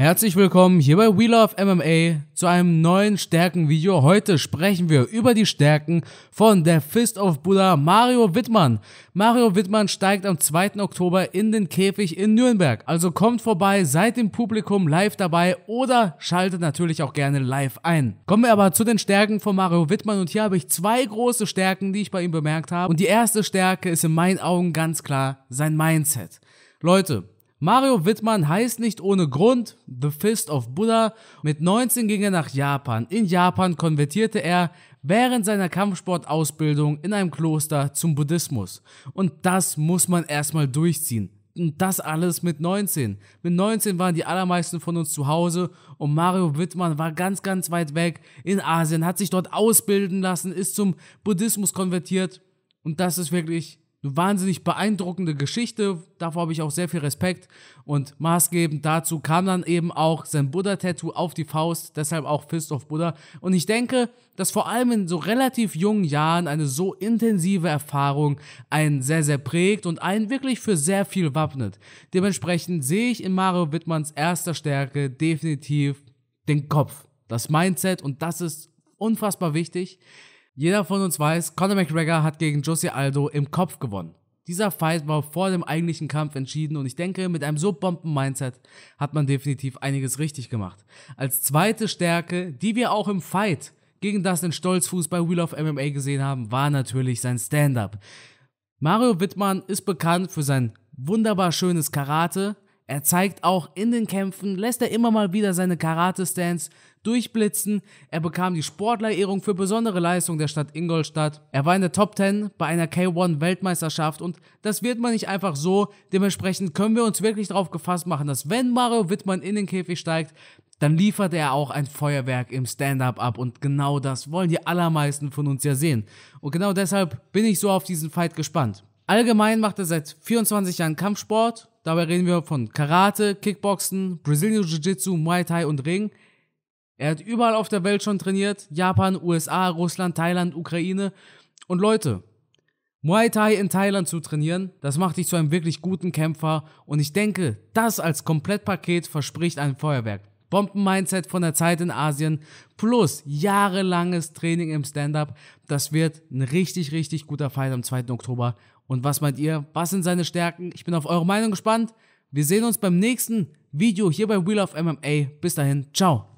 Herzlich willkommen hier bei We Love MMA zu einem neuen Stärken-Video. Heute sprechen wir über die Stärken von der Fist of Buddha Mario Wittmann. Mario Wittmann steigt am 2. Oktober in den Käfig in Nürnberg. Also kommt vorbei, seid im Publikum live dabei oder schaltet natürlich auch gerne live ein. Kommen wir aber zu den Stärken von Mario Wittmann und hier habe ich zwei große Stärken, die ich bei ihm bemerkt habe. Und die erste Stärke ist in meinen Augen ganz klar sein Mindset. Leute, Mario Wittmann heißt nicht ohne Grund The Fist of Buddha. Mit 19 ging er nach Japan. In Japan konvertierte er während seiner Kampfsportausbildung in einem Kloster zum Buddhismus. Und das muss man erstmal durchziehen. Und das alles mit 19. Mit 19 waren die allermeisten von uns zu Hause und Mario Wittmann war ganz, ganz weit weg in Asien, hat sich dort ausbilden lassen, ist zum Buddhismus konvertiert. Und das ist wirklich eine wahnsinnig beeindruckende Geschichte. Davor habe ich auch sehr viel Respekt. Und maßgebend dazu kam dann eben auch sein Buddha-Tattoo auf die Faust, deshalb auch Fist of Buddha. Und ich denke, dass vor allem in so relativ jungen Jahren eine so intensive Erfahrung einen sehr, sehr prägt und einen wirklich für sehr viel wappnet. Dementsprechend sehe ich in Mario Wittmanns erster Stärke definitiv den Kopf, das Mindset und das ist unfassbar wichtig. Jeder von uns weiß, Conor McGregor hat gegen Josie Aldo im Kopf gewonnen. Dieser Fight war vor dem eigentlichen Kampf entschieden und ich denke, mit einem so Bomben-Mindset hat man definitiv einiges richtig gemacht. Als zweite Stärke, die wir auch im Fight gegen das den Stolzfuß bei Wheel of MMA gesehen haben, war natürlich sein Stand-up. Mario Wittmann ist bekannt für sein wunderbar schönes Karate, er zeigt auch in den Kämpfen, lässt er immer mal wieder seine Karate-Stands durchblitzen. Er bekam die Sportlerehrung für besondere Leistung der Stadt Ingolstadt. Er war in der Top 10 bei einer K1-Weltmeisterschaft und das wird man nicht einfach so. Dementsprechend können wir uns wirklich darauf gefasst machen, dass wenn Mario Wittmann in den Käfig steigt, dann liefert er auch ein Feuerwerk im Stand-up ab und genau das wollen die allermeisten von uns ja sehen. Und genau deshalb bin ich so auf diesen Fight gespannt. Allgemein macht er seit 24 Jahren Kampfsport, Dabei reden wir von Karate, Kickboxen, Brazilian Jiu-Jitsu, Muay Thai und Ring. Er hat überall auf der Welt schon trainiert. Japan, USA, Russland, Thailand, Ukraine. Und Leute, Muay Thai in Thailand zu trainieren, das macht dich zu einem wirklich guten Kämpfer. Und ich denke, das als Komplettpaket verspricht ein Feuerwerk. Bomben-Mindset von der Zeit in Asien plus jahrelanges Training im Stand-Up. Das wird ein richtig, richtig guter Fight am 2. Oktober. Und was meint ihr? Was sind seine Stärken? Ich bin auf eure Meinung gespannt. Wir sehen uns beim nächsten Video hier bei Wheel of MMA. Bis dahin, ciao.